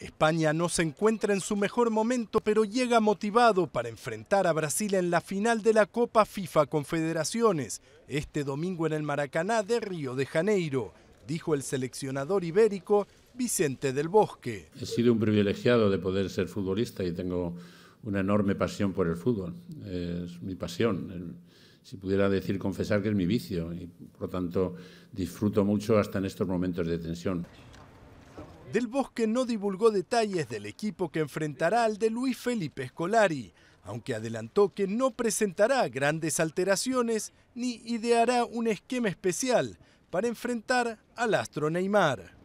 España no se encuentra en su mejor momento, pero llega motivado para enfrentar a Brasil en la final de la Copa FIFA Confederaciones, este domingo en el Maracaná de Río de Janeiro, dijo el seleccionador ibérico Vicente del Bosque. He sido un privilegiado de poder ser futbolista y tengo una enorme pasión por el fútbol. Es mi pasión. Si pudiera decir, confesar que es mi vicio y por lo tanto disfruto mucho hasta en estos momentos de tensión. Del Bosque no divulgó detalles del equipo que enfrentará al de Luis Felipe Scolari, aunque adelantó que no presentará grandes alteraciones ni ideará un esquema especial para enfrentar al astro Neymar.